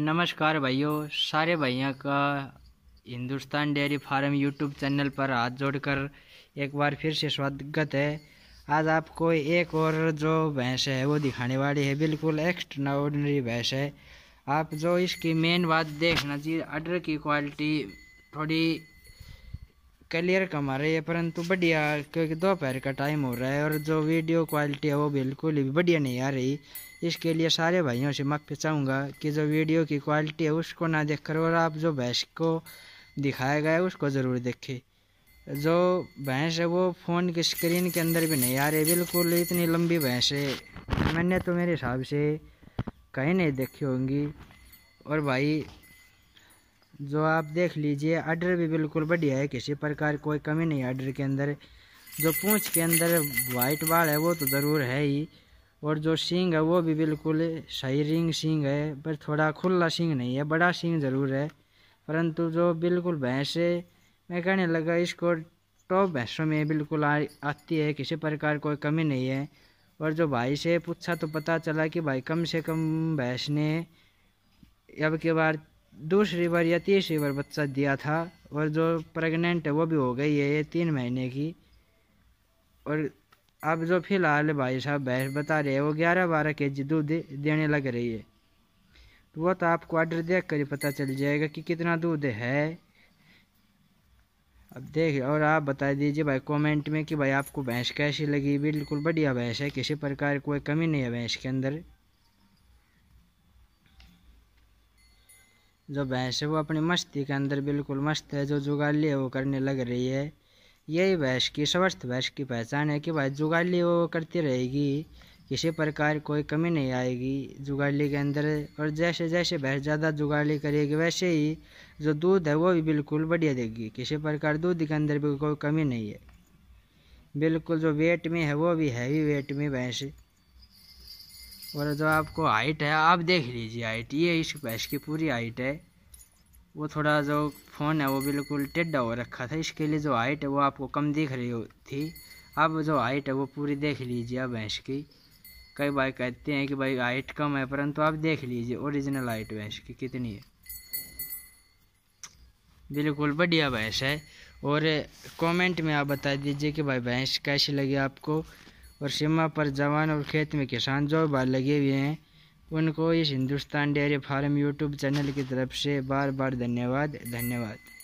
नमस्कार भाइयों सारे भाइयों का Hindustan dairy farm YouTube channel पर हाथ जोड़कर एक बार फिर से स्वागत है आज आपको एक और जो भैंस है वो दिखाने वाली है बिल्कुल एक्स्ट्रा ऑर्डनरी भैंस है आप जो इसकी मेन बात देखना चाहिए अडर की क्वालिटी थोड़ी क्लियर कमा रही है परंतु बढ़िया क्योंकि दोपहर का टाइम हो रहा है और जो वीडियो क्वालिटी है वो बिल्कुल भी बढ़िया नहीं आ रही इसके लिए सारे भाइयों से माफ़ी चाहूँगा कि जो वीडियो की क्वालिटी है उसको ना देख कर और आप जो भैंस को दिखाया गया है उसको ज़रूर देखें जो भैंस है वो फ़ोन की स्क्रीन के अंदर भी नहीं आ रही बिल्कुल इतनी लंबी भैंस है मैंने तो मेरे हिसाब से कहीं नहीं देखी होंगी और भाई जो आप देख लीजिए आर्डर भी बिल्कुल बढ़िया है किसी प्रकार कोई कमी नहीं आर्डर के अंदर जो पूंछ के अंदर वाइट बाल है वो तो ज़रूर है ही और जो सींग है वो भी बिल्कुल सही रिंग सींग है पर थोड़ा खुला सींग नहीं है बड़ा सींग ज़रूर है परंतु जो बिल्कुल भैंस है मैं कहने लगा इसको टॉप भैंसों में बिल्कुल आ, आती है किसी प्रकार कोई कमी नहीं है और जो भाई से पूछा तो पता चला कि भाई कम से कम भैंस ने अब के बार दो बार या तीन बार बच्चा दिया था और जो प्रेग्नेंट है वो भी हो गई है ये तीन महीने की और अब जो फिलहाल भाई साहब भैंस बता रहे हैं वो ग्यारह बारह के जी दूध देने लग रही है तो वो तो आपको ऑर्डर देख कर ही पता चल जाएगा कि कितना दूध है अब देख और आप बता दीजिए भाई कमेंट में कि भाई आपको भैंस कैसी लगी बिल्कुल बढ़िया भैंस है किसी प्रकार कोई कमी नहीं है भैंस के अंदर जो भैंस है वो अपनी मस्ती के अंदर बिल्कुल मस्त है जो जुगाली है वो करने लग रही है यही भैंस की स्वस्थ भैंस की पहचान है कि भाई जुगाली वो करती रहेगी किसी प्रकार कोई कमी नहीं आएगी जुगाली के अंदर और जैसे जैसे भैंस ज़्यादा जुगाली करेगी वैसे ही जो दूध है वो भी बिल्कुल बढ़िया देगी किसी प्रकार दूध के अंदर भी कोई कमी नहीं है बिल्कुल जो वेट में है वो भी हैवी वेट में भैंस और जो आपको हाइट है आप देख लीजिए हाइट ये इस भैंस की पूरी हाइट है वो थोड़ा जो फ़ोन है वो बिल्कुल टेढ़ा हो रखा था इसके लिए जो हाइट है वो आपको कम दिख रही थी अब जो हाइट है वो पूरी देख लीजिए आप भैंस की कई भाई कहते हैं कि भाई हाइट कम है परंतु आप देख लीजिए ओरिजिनल हाइट भैंस की कितनी है बिल्कुल बढ़िया भैंस है और कमेंट में आप बता दीजिए कि भाई भैंस कैसी लगी आपको और सीमा पर जवान और खेत में किसान जो बार लगे हुए हैं उनको इस Hindustan dairy farm YouTube channel की तरफ से बार बार धन्यवाद धन्यवाद